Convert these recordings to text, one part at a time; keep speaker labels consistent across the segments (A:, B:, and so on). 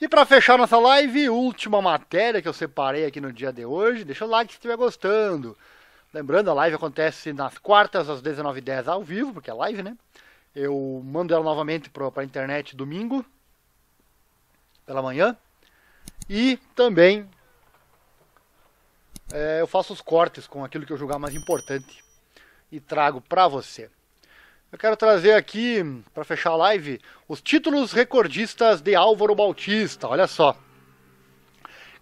A: E para fechar nossa live, última matéria que eu separei aqui no dia de hoje. Deixa o like se estiver gostando. Lembrando, a live acontece nas quartas às 19h10 ao vivo, porque é live, né? Eu mando ela novamente para a internet domingo, pela manhã. E também é, eu faço os cortes com aquilo que eu julgar mais importante e trago para você. Eu quero trazer aqui, para fechar a live, os títulos recordistas de Álvaro Bautista. Olha só.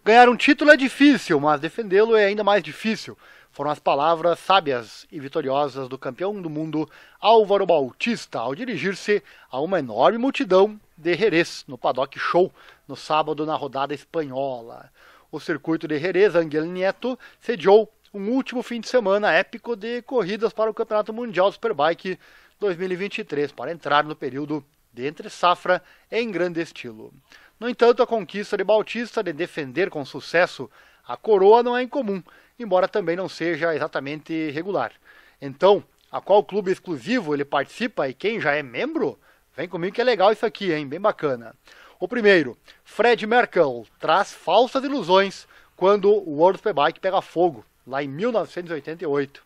A: Ganhar um título é difícil, mas defendê-lo é ainda mais difícil. Foram as palavras sábias e vitoriosas do campeão do mundo Álvaro Bautista ao dirigir-se a uma enorme multidão de Jerez no paddock show no sábado na rodada espanhola. O circuito de Jerez Angel Nieto sediou um último fim de semana épico de corridas para o Campeonato Mundial Superbike 2023 para entrar no período de entre safra em grande estilo. No entanto, a conquista de Bautista de defender com sucesso a coroa não é incomum, embora também não seja exatamente regular. Então, a qual clube exclusivo ele participa e quem já é membro? Vem comigo que é legal isso aqui, hein? Bem bacana. O primeiro, Fred Merkel traz falsas ilusões quando o World Superbike pega fogo, lá em 1988.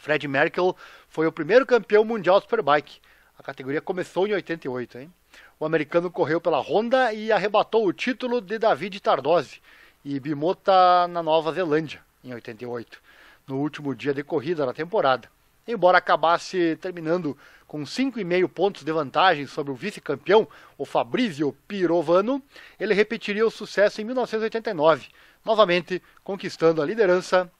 A: Fred Merkel foi o primeiro campeão mundial Superbike. A categoria começou em 88, hein? O americano correu pela Honda e arrebatou o título de David Tardosi e Bimota na Nova Zelândia, em 88, no último dia de corrida da temporada. Embora acabasse terminando com 5,5 pontos de vantagem sobre o vice-campeão, o Fabrizio Pirovano, ele repetiria o sucesso em 1989, novamente conquistando a liderança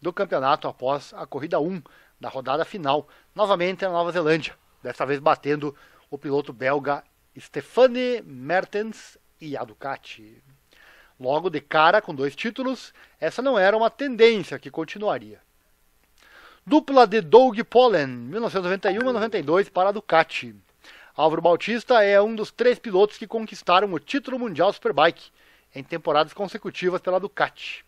A: do campeonato após a corrida 1 da rodada final, novamente na Nova Zelândia, desta vez batendo o piloto belga Stefane Mertens e a Ducati. Logo de cara com dois títulos, essa não era uma tendência que continuaria. Dupla de Doug Pollen, 1991 92 para a Ducati. Álvaro Bautista é um dos três pilotos que conquistaram o título mundial Superbike em temporadas consecutivas pela Ducati.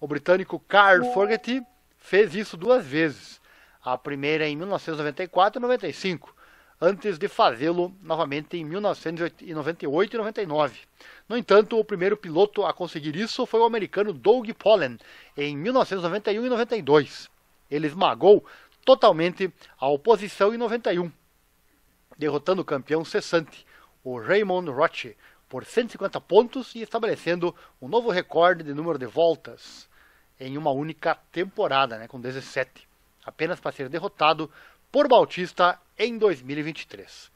A: O britânico Carl Fogarty fez isso duas vezes. A primeira em 1994 e 95, antes de fazê-lo novamente em 1998 e 99. No entanto, o primeiro piloto a conseguir isso foi o americano Doug Pollen, em 1991 e 92. Ele esmagou totalmente a oposição em 91, derrotando o campeão cessante, o Raymond Roche, por 150 pontos e estabelecendo um novo recorde de número de voltas em uma única temporada, né, com 17, apenas para ser derrotado por Bautista em 2023.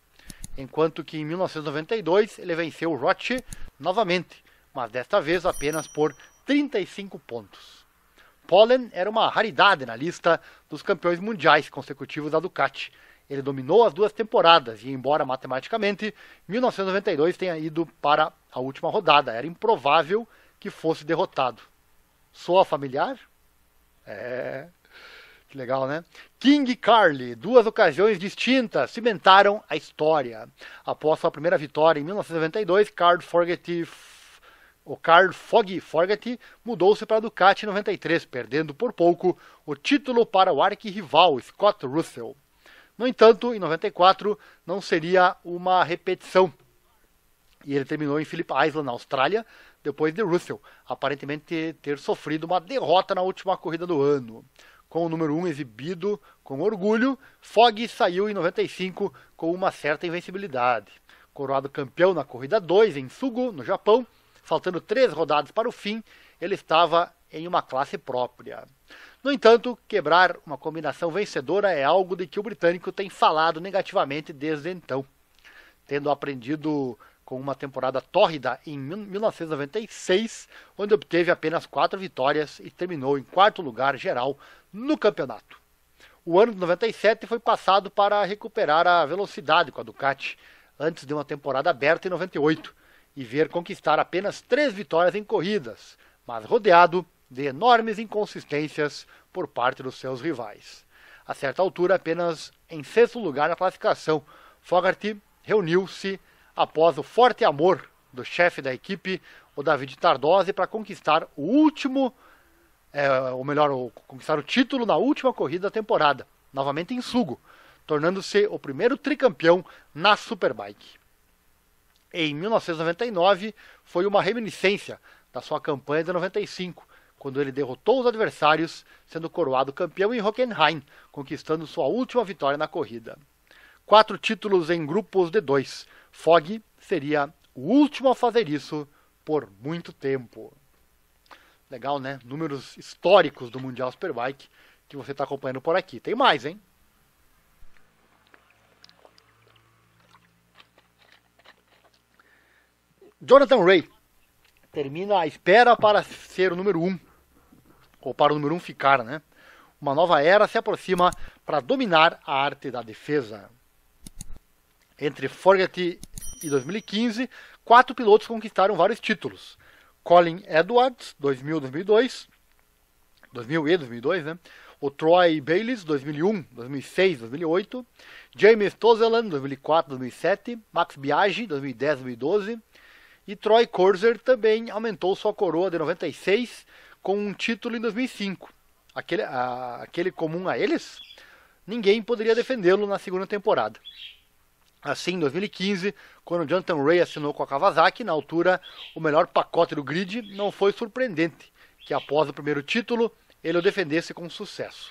A: Enquanto que em 1992 ele venceu Roth novamente, mas desta vez apenas por 35 pontos. Pollen era uma raridade na lista dos campeões mundiais consecutivos da Ducati. Ele dominou as duas temporadas e, embora matematicamente 1992 tenha ido para a última rodada, era improvável que fosse derrotado. Soa familiar? É. Que legal, né? King Carly, duas ocasiões distintas cimentaram a história. Após sua primeira vitória em 1992, Forgetty o Carl Foggy Forgetty mudou-se para a Ducati em 93, perdendo por pouco o título para o arquirrival Scott Russell. No entanto, em 94 não seria uma repetição e ele terminou em Phillip Island, na Austrália, depois de Russell, aparentemente ter, sofrido uma derrota na última corrida do ano. Com o número 1 um exibido com orgulho, Fogg saiu em 95 com uma certa invencibilidade. Coroado campeão na corrida 2 em Sugo, no Japão, faltando três rodadas para o fim, ele estava em uma classe própria. No entanto, quebrar uma combinação vencedora é algo de que o britânico tem falado negativamente desde então. Tendo aprendido com uma temporada tórrida em 1996, onde obteve apenas quatro vitórias e terminou em quarto lugar geral no campeonato. O ano de 97 foi passado para recuperar a velocidade com a Ducati, antes de uma temporada aberta em 98, e ver conquistar apenas três vitórias em corridas, mas rodeado de enormes inconsistências por parte dos seus rivais. A certa altura, apenas em sexto lugar na classificação, Fogarty reuniu-se após o forte amor do chefe da equipe, o David Tardosi, para conquistar o último, é, ou melhor, o, conquistar o título na última corrida da temporada, novamente em Sugo, tornando-se o primeiro tricampeão na Superbike. Em 1999, foi uma reminiscência da sua campanha de 95, quando ele derrotou os adversários, sendo coroado campeão em Hockenheim, conquistando sua última vitória na corrida. Quatro títulos em grupos de dois, Fogg seria o último a fazer isso por muito tempo. Legal, né? Números históricos do Mundial Superbike que você está acompanhando por aqui. Tem mais, hein? Jonathan Ray termina a espera para ser o número 1, um, ou para o número 1 um ficar, né? Uma nova era se aproxima para dominar a arte da defesa. Entre Forget e 2015, quatro pilotos conquistaram vários títulos. Colin Edwards, 2000 2002, 2000 e 2002, né? O Troy Bayliss, 2001, 2006, 2008. James Tozeland, 2004, 2007. Max Biaggi, 2010, 2012. E Troy Corser também aumentou sua coroa de 96 com um título em 2005. Aquele, a, aquele comum a eles, ninguém poderia defendê-lo na segunda temporada. Assim, em 2015, quando Jonathan Ray assinou com a Kawasaki, na altura, o melhor pacote do grid, não foi surpreendente que após o primeiro título ele o defendesse com sucesso.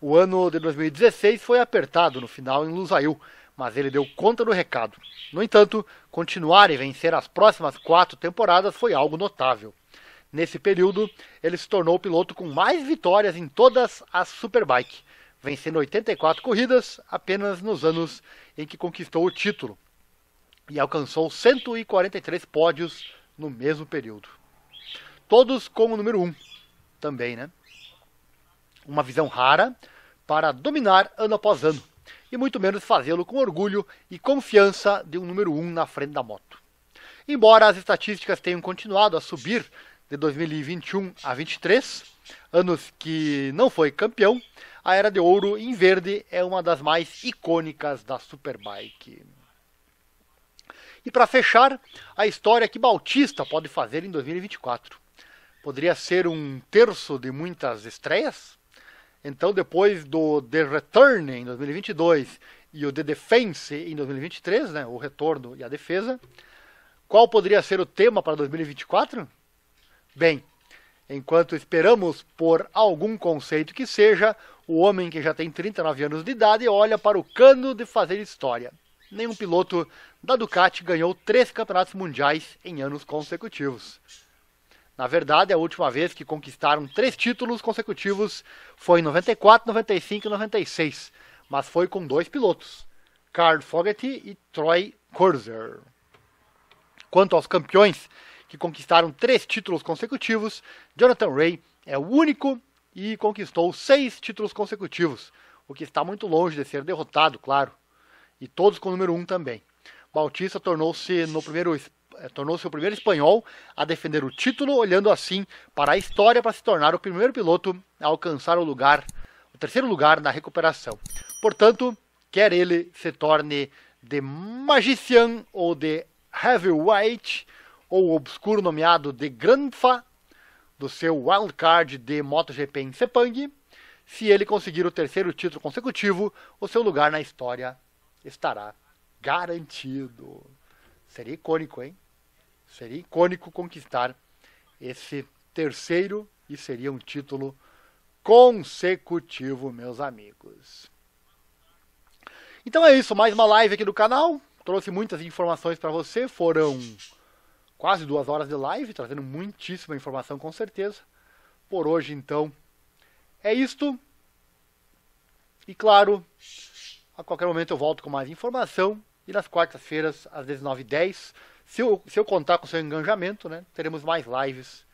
A: O ano de 2016 foi apertado no final em Lusail, mas ele deu conta do recado. No entanto, continuar e vencer as próximas quatro temporadas foi algo notável. Nesse período, ele se tornou o piloto com mais vitórias em todas as Superbike, vencendo 84 corridas apenas nos anos em que conquistou o título e alcançou 143 pódios no mesmo período. Todos com o número 1 também, né? Uma visão rara para dominar ano após ano e muito menos fazê-lo com orgulho e confiança de um número 1 na frente da moto. Embora as estatísticas tenham continuado a subir de 2021 a 23, anos que não foi campeão, a Era de Ouro em verde é uma das mais icônicas da Superbike. E para fechar, a história que Bautista pode fazer em 2024. Poderia ser um terço de muitas estreias? Então, depois do The Return em 2022 e o The Defense em 2023, né, o retorno e a defesa, qual poderia ser o tema para 2024? Bem, enquanto esperamos por algum conceito que seja, o homem que já tem 39 anos de idade olha para o cano de fazer história. Nenhum piloto da Ducati ganhou três campeonatos mundiais em anos consecutivos. Na verdade, a última vez que conquistaram três títulos consecutivos foi em 94, 95 e 96, mas foi com dois pilotos, Carl Fogarty e Troy Corser. Quanto aos campeões que conquistaram três títulos consecutivos, Jonathan Ray é o único e conquistou seis títulos consecutivos, o que está muito longe de ser derrotado, claro, e todos com o número um também. Bautista tornou-se no primeiro eh, tornou-se o primeiro espanhol a defender o título, olhando assim para a história para se tornar o primeiro piloto a alcançar o lugar, o terceiro lugar na recuperação. Portanto, quer ele se torne de Magician ou de Heavyweight ou o obscuro nomeado de Granfa, do seu wildcard de MotoGP em Sepang. Se ele conseguir o terceiro título consecutivo, o seu lugar na história estará garantido. Seria icônico, hein? Seria icônico conquistar esse terceiro e seria um título consecutivo, meus amigos. Então é isso, mais uma live aqui do canal. Trouxe muitas informações para você, foram quase duas horas de live, trazendo muitíssima informação com certeza. Por hoje, então, é isto. E claro, a qualquer momento eu volto com mais informação. E nas quartas-feiras, às 19h10, se eu, se eu contar com o seu engajamento, né, teremos mais lives.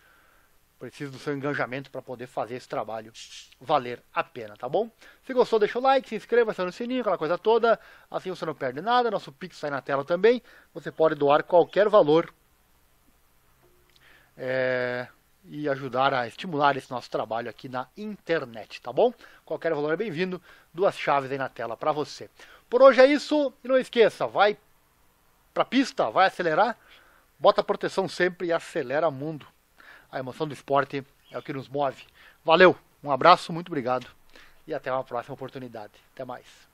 A: Preciso do seu engajamento para poder fazer esse trabalho valer a pena, tá bom? Se gostou, deixa o like, se inscreva, aciona o sininho, aquela coisa toda. Assim você não perde nada. Nosso Pix sai na tela também. Você pode doar qualquer valor é, e ajudar a estimular esse nosso trabalho aqui na internet, tá bom? Qualquer valor é bem-vindo, duas chaves aí na tela para você. Por hoje é isso, e não esqueça, vai para a pista, vai acelerar, bota proteção sempre e acelera mundo. A emoção do esporte é o que nos move. Valeu, um abraço, muito obrigado e até uma próxima oportunidade. Até mais.